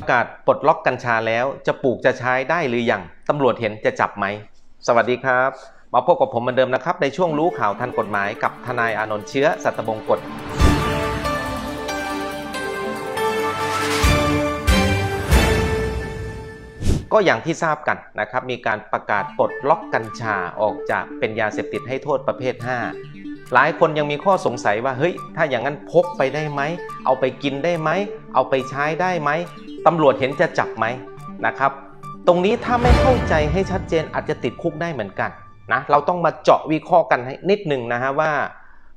ประกาศปลดล็อกกัญชาแล้วจะปลูกจะใช้ได้หรือยัง ตำรวจเห็นจะจับไหม สวัสดีครับ มาพบกับผมเหมือนเดิมนะครับ ในช่วงรู้ข่าวทันกฎหมายกับทนายอานนท์เชื้อ สัตบงกฎ ก็อย่างที่ทราบกันนะครับ มีการประกาศปลดล็อกกัญชาออกจากเป็นยาเสพติดให้โทษประเภท 5 หลายคนยังมีข้อสงสัยว่าเฮ้ยถ้าอย่างนั้นพกไปได้ไหม เอาไปกินได้ไหม เอาไปใช้ได้ไหมตำรวจเห็นจะจับไหมนะครับ ตรงนี้ถ้าไม่เข้าใจให้ชัดเจนอาจจะติดคุกได้เหมือนกันนะเราต้องมาเจาะวิเคราะห์กันให้นิดหนึ่งนะฮะว่า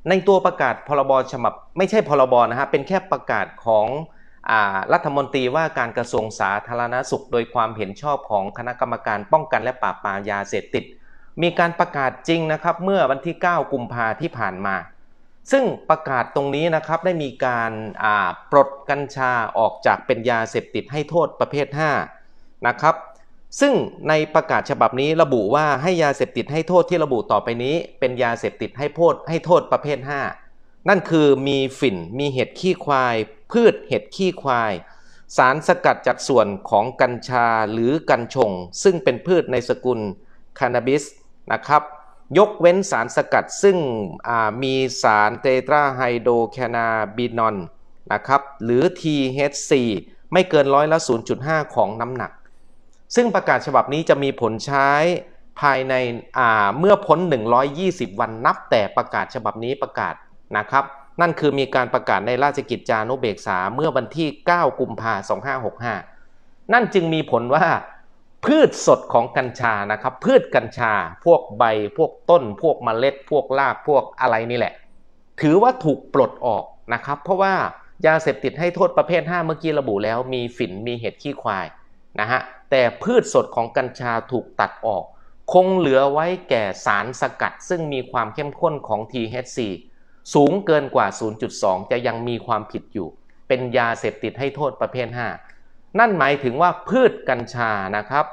ในตัวประกาศพรบ ฉบับ ไม่ใช่พรบ นะฮะเป็นแค่ประกาศของรัฐมนตรีว่าการกระทรวงสาธารณาสุข โดยความเห็นชอบของคณะกรรมการป้องกันและปราบปรามยาเสพติดมีการประกาศจริงนะครับเมื่อวันที่9กุมภาที่ผ่านมาซึ่งประกาศตรงนี้นะครับได้มีการปลดกัญชาออกจากเป็นยาเสพติดให้โทษประเภท 5 นะครับซึ่งในประกาศฉบับนี้ระบุว่าให้ยาเสพติดให้โทษที่ระบุต่อไปนี้ เป็นยาเสพติดให้โทษให้โทษประเภท 5 นั่นคือมีฝิ่นมีเห็ดขี้ควาย พืชเห็ดขี้ควาย สารสกัดจากส่วนของกัญชาหรือกัญชง ซึ่งเป็นพืชในสกุลคานาบิสนะครับยกเว้นสารสกัดซึ่งมีสารเตตราไฮโดแคนาบินอนนะครับหรือ THC ไม่เกินร้อยละ 0.5 ของน้ำหนัก ซึ่งประกาศฉบับนี้จะมีผลใช้ภายในเมื่อพ้น 120 วันนับแต่ประกาศฉบับนี้ประกาศนะครับนั่นคือมีการประกาศในราชกิจจานุเบกษาเมื่อวันที่ 9 กุมภา2565 นั่นจึงมีผลว่าพืชสดของกัญชานะครับ พืชกัญชาพวกใบพวกต้น พวกเมล็ดพวกรากพวกอะไรนี่แหละ ถือว่าถูกปลดออกนะครับ เพราะว่ายาเสพติดให้โทษประเภท 5 เมื่อกี้ระบุแล้วมีฝิ่นมีเห็ดขี้ควายนะฮะแต่พืชสดของกัญชาถูกตัดออก คงเหลือไว้แก่สารสกัด ซึ่งมีความเข้มข้นของ THC สูงเกินกว่า 0.2 จะยังมีความผิดอยู่ เป็นยาเสพติดให้โทษประเภท 5นั่นหมายถึงว่าพืชกัญชานะครับ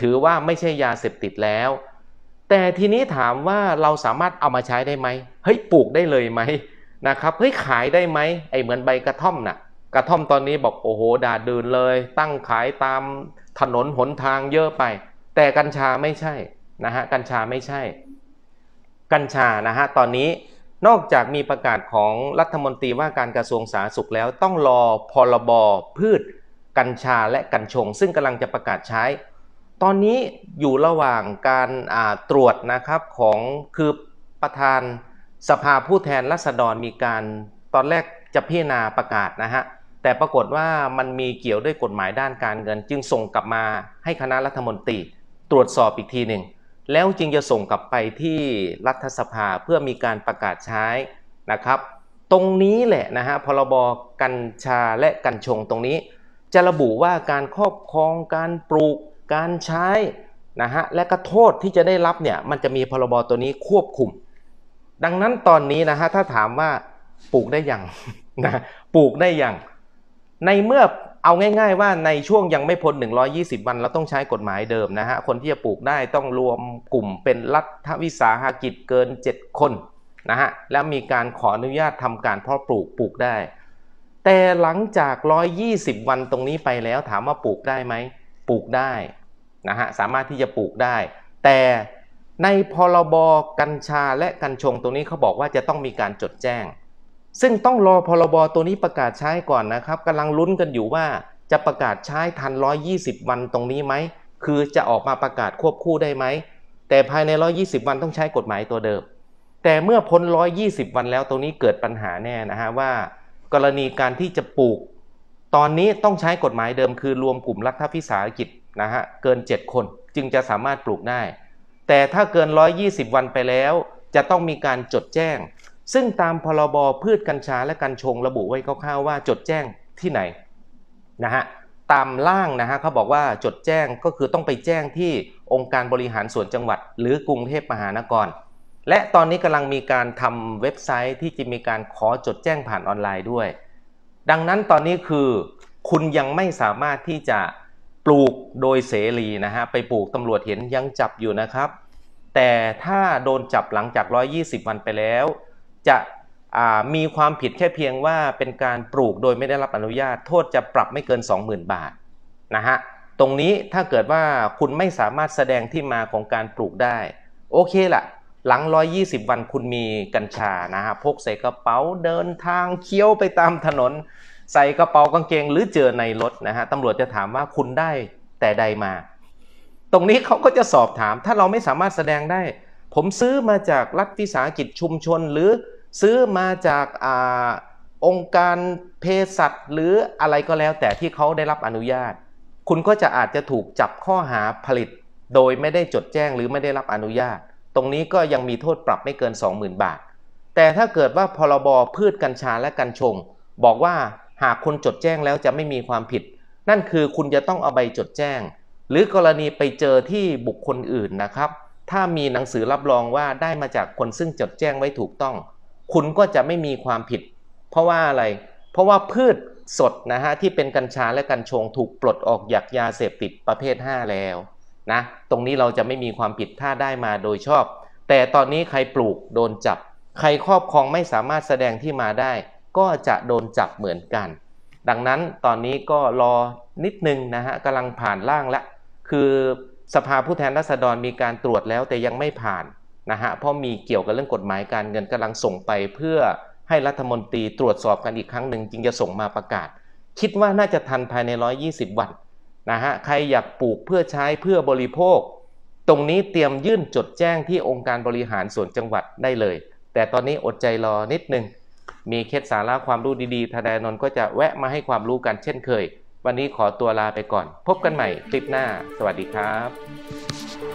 ถือว่าไม่ใช่ยาเสพติดแล้ว แต่ทีนี้ถามว่าเราสามารถเอามาใช้ได้ไหมเฮ้ยปลูกได้เลยไหมนะครับเฮ้ยขายได้ไหมไอเหมือนใบกระท่อมนะ่ะกระท่อมตอนนี้บอกโอ้โหด่าเดินเลย ตั้งขายตามถนนหนทางเยอะไป แต่กัญชาไม่ใช่นะฮะกัญชาไม่ใช่ กัญชานะฮะตอนนี้นอกจากมีประกาศของรัฐมนตรีว่าการกระทรวงสาธารณสุขแล้วต้องรอพรบพืชกัญชาและกัญชงซึ่งกำลังจะประกาศใช้ ตอนนี้อยู่ระหว่างการตรวจนะครับ ของคือประธานสภาผู้แทนราษฎรมีการตอนแรกจะพิจารณาประกาศนะฮะ แต่ปรากฏว่ามันมีเกี่ยวด้วยกฎหมายด้านการเงิน จึงส่งกลับมาให้คณะรัฐมนตรีตรวจสอบอีกทีหนึ่ง แล้วจึงจะส่งกลับไปที่รัฐสภาเพื่อมีการประกาศใช้นะครับ ตรงนี้แหละนะฮะ พรบกัญชาและกัญชงตรงนี้จะระบุว่าการครอบครองการปลูกการใช้นะฮะและก็โทษที่จะได้รับเนี่ย มันจะมีพรบ ตัวนี้ควบคุม ดังนั้นตอนนี้นะฮะถ้าถามว่าปลูกได้อย่างนะปลูกได้อย่าง ในเมื่อเอาง่ายๆว่าในช่วงยังไม่พ้น120 วันเราต้องใช้กฎหมายเดิมนะฮะคนที่จะปลูกได้ต้องรวมกลุ่มเป็นรัฐวิสาหากิจเกิน 7 คนนะฮะและมีการขออนุญาตทำการเพาะปลูกปลูกได้แต่หลังจาก 120 วันตรงนี้ไปแล้วถามว่าปลูกได้ไหมปลูกได้นะฮะสามารถที่จะปลูกได้ แต่ในพรบกัญชาและกัญชงตรงนี้เขาบอกว่าจะต้องมีการจดแจ้ง ซึ่งต้องรอพรบตัวนี้ประกาศใช้ก่อนนะครับกำลังลุ้นกันอยู่ว่าจะประกาศใช้ทัน 120 วันตรงนี้ไหมคือจะออกมาประกาศควบคู่ได้ไหม แต่ภายใน 120 วันต้องใช้กฎหมายตัวเดิม แต่เมื่อพ้น 120 วันแล้วตรงนี้เกิดปัญหาแน่นะฮะว่ากรณีการที่จะปลูก ตอนนี้ต้องใช้กฎหมายเดิมคือรวมกลุ่มรัฐวิสาหกิจนะฮะเกิน 7 คน จึงจะสามารถปลูกได้ แต่ถ้าเกิน 120 วันไปแล้ว จะต้องมีการจดแจ้ง ซึ่งตามพรบพืชกัญชาและกัญชงระบุไว้คร่าวๆว่าจดแจ้งที่ไหนนะฮะตามล่างนะฮะเขาบอกว่าจดแจ้งก็คือต้องไปแจ้งที่องค์การบริหารส่วนจังหวัด หรือกรุงเทพมหานครและตอนนี้กำลังมีการทำเว็บไซต์ที่จะมีการขอจดแจ้งผ่านออนไลน์ด้วย ดังนั้นตอนนี้คือคุณยังไม่สามารถที่จะปลูกโดยเสรีนะฮะไปปลูกตำรวจเห็นยังจับอยู่นะครับ แต่ถ้าโดนจับหลังจาก 120 วันไปแล้ว จะมีความผิดแค่เพียงว่าเป็นการปลูกโดยไม่ได้รับอนุญาต โทษจะปรับไม่เกิน 20,000 บาทนะฮะ ตรงนี้ถ้าเกิดว่าคุณไม่สามารถแสดงที่มาของการปลูกได้โอเคละหลัง 120 วันคุณมีกัญชานะฮะพกใส่กระเป๋าเดินทางเคี้ยวไปตามถนน ใส่กระเป๋ากางเกงหรือเจอในรถนะฮะตำรวจจะถามว่าคุณได้แต่ใดมา ตรงนี้เขาก็จะสอบถาม ถ้าเราไม่สามารถแสดงได้ ผมซื้อมาจากรัฐวิสาหกิจชุมชน หรือซื้อมาจากอ่าองค์การเภสัชหรืออะไรก็แล้วแต่ที่เขาได้รับอนุญาต คุณก็จะอาจจะถูกจับข้อหาผลิตโดยไม่ได้จดแจ้ง หรือไม่ได้รับอนุญาตตรงนี้ก็ยังมีโทษปรับไม่เกิน 20,000 บาท แต่ถ้าเกิดว่าพรบพืชกัญชาและกัญชง บอกว่าหากคุณจดแจ้งแล้วจะไม่มีความผิด นั่นคือคุณจะต้องเอาใบจดแจ้ง หรือกรณีไปเจอที่บุคคลอื่นนะครับ ถ้ามีหนังสือรับรองว่าได้มาจากคนซึ่งจดแจ้งไว้ถูกต้อง คุณก็จะไม่มีความผิด เพราะว่าอะไร เพราะว่าพืชสดนะฮะที่เป็นกัญชาและกัญชง ถูกปลดออกจากยาเสพติดประเภท 5 แล้วนะตรงนี้เราจะไม่มีความผิดถ้าได้มาโดยชอบ แต่ตอนนี้ใครปลูกโดนจับ ใครครอบครองไม่สามารถแสดงที่มาได้ ก็จะโดนจับเหมือนกัน ดังนั้นตอนนี้ก็รอนิดนึงนะฮะกำลังผ่านร่างละ คือสภาผู้แทนราษฎรมีการตรวจแล้วแต่ยังไม่ผ่านนะฮะเพราะมีเกี่ยวกับเรื่องกฎหมายการเงินกำลังส่งไปเพื่อให้รัฐมนตรีตรวจสอบกันอีกครั้งหนึ่งจึงจะส่งมาประกาศ คิดว่าน่าจะทันภายใน 120 วันนะฮะใครอยากปลูกเพื่อใช้เพื่อบริโภค ตรงนี้เตรียมยื่นจดแจ้งที่องค์การบริหารส่วนจังหวัดได้เลย แต่ตอนนี้อดใจรอนิดนึงมีเคล็ดสาระความรู้ดีๆทนายนนท์ก็จะแวะมาให้ความรู้กันเช่นเคย วันนี้ขอตัวลาไปก่อน พบกันใหม่คลิปหน้า สวัสดีครับ